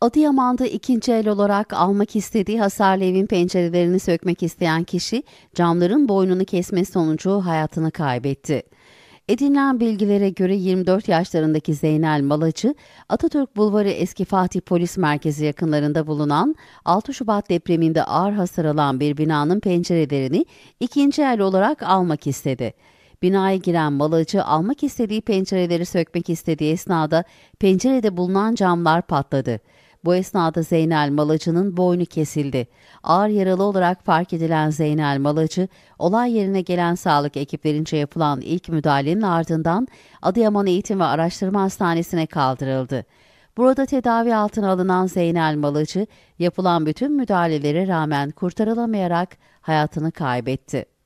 Adıyaman'da ikinci el olarak almak istediği hasarlı evin pencerelerini sökmek isteyen kişi camların boynunu kesme sonucu hayatını kaybetti. Edinilen bilgilere göre 24 yaşlarındaki Zeynel Malacı, Atatürk Bulvarı Eski Fatih Polis Merkezi yakınlarında bulunan 6 Şubat depreminde ağır hasar alan bir binanın pencerelerini ikinci el olarak almak istedi. Binaya giren malacı almak istediği pencereleri sökmek istediği esnada pencerede bulunan camlar patladı. Bu esnada Zeynel Malacı'nın boynu kesildi. Ağır yaralı olarak fark edilen Zeynel Malacı, olay yerine gelen sağlık ekiplerince yapılan ilk müdahalenin ardından Adıyaman Eğitim ve Araştırma Hastanesi'ne kaldırıldı. Burada tedavi altına alınan Zeynel Malacı, yapılan bütün müdahalelere rağmen kurtarılamayarak hayatını kaybetti.